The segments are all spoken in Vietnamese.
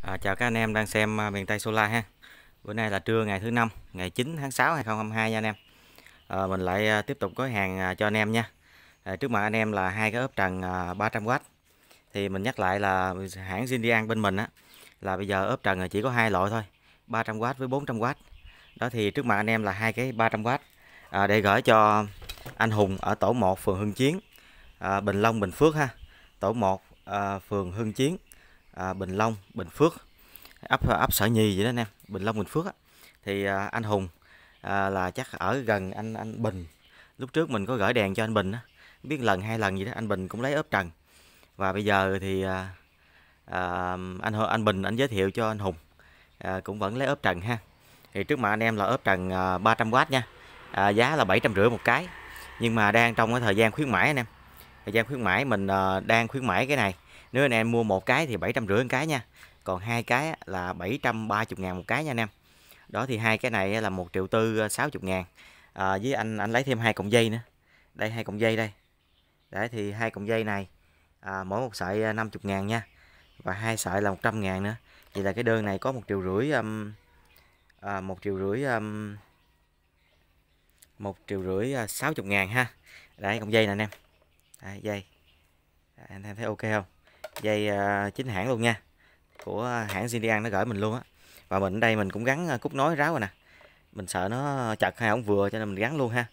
À, chào các anh em đang xem à, miền Tây Solar ha Bữa nay là trưa ngày thứ năm ngày 9 tháng 6 2022 nha anh em à, Mình lại à, tiếp tục có hàng à, cho anh em nha à, Trước mặt anh em là hai cái ốp trần 300W Thì mình nhắc lại là hãng Zindian bên mình á Là bây giờ ốp trần chỉ có hai loại thôi 300W với 400W Đó thì trước mặt anh em là hai cái 300W à, Để gửi cho anh Hùng ở tổ 1 phường Hưng Chiến à, Bình Long Bình Phước ha Tổ 1 à, phường Hưng Chiến à, Bình Long Bình Phước ấp ấp Sở Nhì vậy đó anh em Bình Long Bình Phước á. thì à, anh Hùng à, là chắc ở gần anh anh Bình lúc trước mình có gửi đèn cho anh Bình á biết lần hai lần gì đó anh Bình cũng lấy ốp trần và bây giờ thì à, à, anh anh Bình anh giới thiệu cho anh Hùng à, cũng vẫn lấy ốp trần ha thì trước mặt anh em là ốp trần à, 300W nha à, giá là rưỡi một cái nhưng mà đang trong cái thời gian khuyến mãi anh em thời gian khuyến mãi mình à, đang khuyến mãi cái này nếu anh em mua một cái thì bảy trăm rưỡi cái nha còn hai cái là 730 ngàn một cái nha anh em đó thì hai cái này là một triệu tư ờ, sáu chục ngàn à, với anh anh lấy thêm hai cọng dây nữa đây hai cọng dây đây đấy thì hai cọng dây này à, mỗi một sợi 50 ờ, ngàn nha và hai sợi là 100 ngàn nữa vậy là cái đơn này có một triệu rưỡi um, à, một triệu rưỡi um, một triệu rưỡi ờ, sáu chục ngàn ha đấy cọng dây nè anh em đấy, dây anh em thấy ok không dây à, chính hãng luôn nha của hãng Zindian nó gửi mình luôn á và mình ở đây mình cũng gắn à, cúc nối ráo rồi nè mình sợ nó chật hay không vừa cho nên mình gắn luôn ha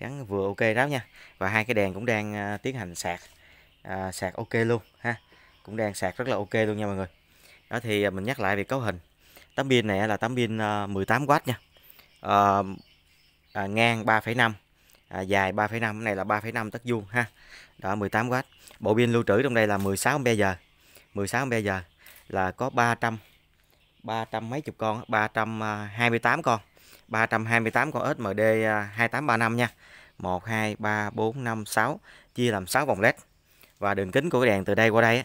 gắn vừa ok ráo nha và hai cái đèn cũng đang à, tiến hành sạc à, sạc ok luôn ha cũng đang sạc rất là ok luôn nha mọi người đó thì mình nhắc lại về cấu hình tấm pin này là tấm pin 18W nha à, à, ngang 3,5 à, dài 3,5 cái này là 3,5 tấc vuông ha đó 18W bộ pin lưu trữ trong đây là 16 ampe giờ 16 ampe giờ là có 300 300 mấy chục con 328 con 328 con SMD 2835 à, nha 1 2 3 4 5 6 chia làm 6 vòng led và đường kính của cái đèn từ đây qua đây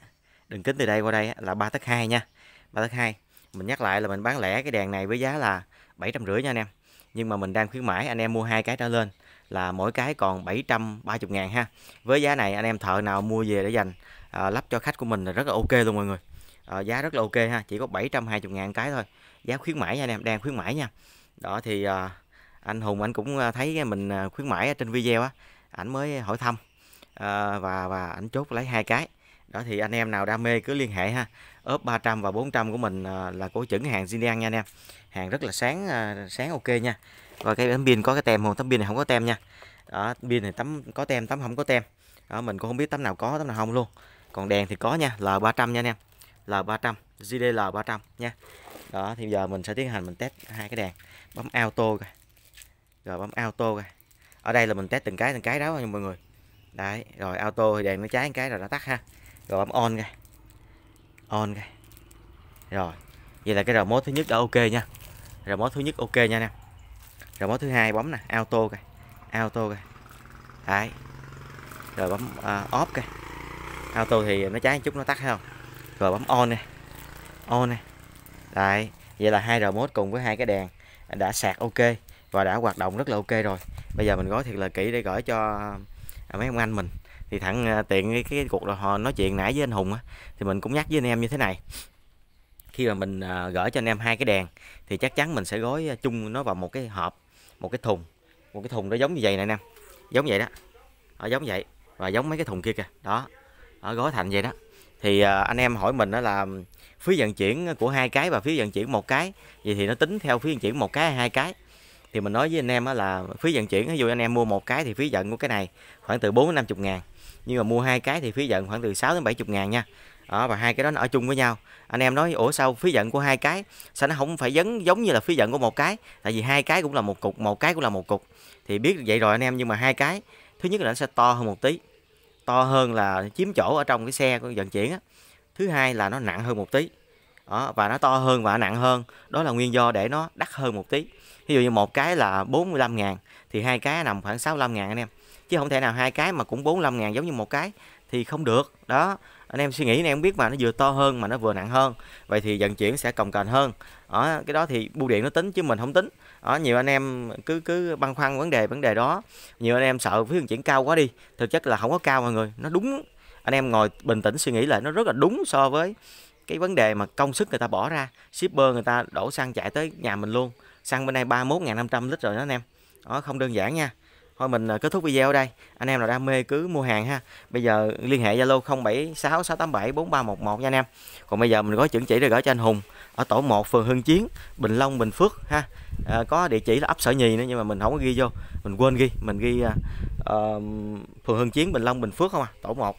đường kính từ đây qua đây là 3 tấc 2 nha 3 tấc 2 mình nhắc lại là mình bán lẻ cái đèn này với giá là 750 nha anh em nhưng mà mình đang khuyến mãi anh em mua hai cái trở lên là mỗi cái còn 730 ngàn ha với giá này anh em thợ nào mua về để dành à, lắp cho khách của mình là rất là ok luôn mọi người à, giá rất là ok ha chỉ có 720 ngàn cái thôi giá khuyến mãi nha anh em đang khuyến mãi nha đó thì à, anh Hùng anh cũng thấy mình khuyến mãi trên video á ảnh mới hỏi thăm à, và và ảnh chốt lấy hai cái đó thì anh em nào đam mê cứ liên hệ ha ốp 300 và 400 của mình là của chuẩn hàng Xinjiang nha anh em hàng rất là sáng sáng ok nha và cái tấm pin có cái tem không tấm pin này không có tem nha đó pin này tấm có tem tấm không có tem đó mình cũng không biết tấm nào có tấm nào không luôn còn đèn thì có nha l 300 nha anh em l 300 gdl 300 nha đó thì giờ mình sẽ tiến hành mình test hai cái đèn bấm auto rồi, rồi bấm auto rồi ở đây là mình test từng cái từng cái đó nha mọi người đấy rồi auto thì đèn nó cháy một cái rồi nó tắt ha rồi bấm on rồi on rồi rồi vậy là cái remote thứ nhất đã ok nha remote thứ nhất ok nha anh em rồi bấm thứ hai bấm nè auto kìa auto kìa đấy rồi bấm uh, off kìa auto thì nó cháy chút nó tắt thấy không rồi bấm on nè on nè đấy vậy là hai remote cùng với hai cái đèn đã sạc ok và đã hoạt động rất là ok rồi bây giờ mình gói thiệt là kỹ để gửi cho à, mấy ông anh mình thì thẳng à, tiện cái, cái cuộc họ nói chuyện nãy với anh hùng á thì mình cũng nhắc với anh em như thế này khi mà mình gửi cho anh em hai cái đèn thì chắc chắn mình sẽ gói chung nó vào một cái hộp một cái thùng một cái thùng nó giống như vậy này nè giống vậy đó nó giống vậy và giống mấy cái thùng kia kìa đó ở gói thành vậy đó thì à, anh em hỏi mình đó là phí vận chuyển của hai cái và phí vận chuyển một cái vậy thì nó tính theo phí vận chuyển một cái hay hai cái thì mình nói với anh em đó là phí vận chuyển ví dụ anh em mua một cái thì phí vận của cái này khoảng từ 4 đến 50 ngàn nhưng mà mua hai cái thì phí vận khoảng từ 6 đến 70 ngàn nha đó, và hai cái đó nó ở chung với nhau anh em nói ủa sao phí giận của hai cái sao nó không phải giống giống như là phí giận của một cái tại vì hai cái cũng là một cục một cái cũng là một cục thì biết vậy rồi anh em nhưng mà hai cái thứ nhất là nó sẽ to hơn một tí to hơn là chiếm chỗ ở trong cái xe của vận chuyển á thứ hai là nó nặng hơn một tí đó, và nó to hơn và nặng hơn đó là nguyên do để nó đắt hơn một tí ví dụ như một cái là 45 ngàn thì hai cái nằm khoảng 65 ngàn anh em chứ không thể nào hai cái mà cũng 45 ngàn giống như một cái thì không được đó anh em suy nghĩ này em biết mà nó vừa to hơn mà nó vừa nặng hơn vậy thì vận chuyển sẽ cồng cành hơn ở cái đó thì bưu điện nó tính chứ mình không tính ở nhiều anh em cứ cứ băn khoăn vấn đề vấn đề đó nhiều anh em sợ phí vận chuyển cao quá đi thực chất là không có cao mọi người nó đúng anh em ngồi bình tĩnh suy nghĩ lại nó rất là đúng so với cái vấn đề mà công sức người ta bỏ ra shipper người ta đổ xăng chạy tới nhà mình luôn xăng bên đây 31.500 lít rồi đó anh em đó không đơn giản nha thôi mình à, kết thúc video ở đây anh em nào đam mê cứ mua hàng ha bây giờ liên hệ zalo 0766874311 nha anh em còn bây giờ mình gói chuẩn chỉ rồi gửi cho anh Hùng ở tổ 1 phường Hưng Chiến Bình Long Bình Phước ha à, có địa chỉ là ấp Sở Nhì nữa nhưng mà mình không có ghi vô mình quên ghi mình ghi uh, phường Hưng Chiến Bình Long Bình Phước không à tổ 1 uh,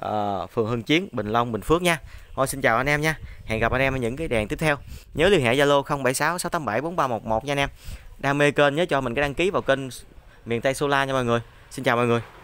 à, phường Hưng Chiến, Bình Long, Bình Phước nha. Thôi xin chào anh em nha. Hẹn gặp anh em ở những cái đèn tiếp theo. Nhớ liên hệ Zalo 0766874311 nha anh em. Đam mê kênh nhớ cho mình cái đăng ký vào kênh miền Tây Solar nha mọi người Xin chào mọi người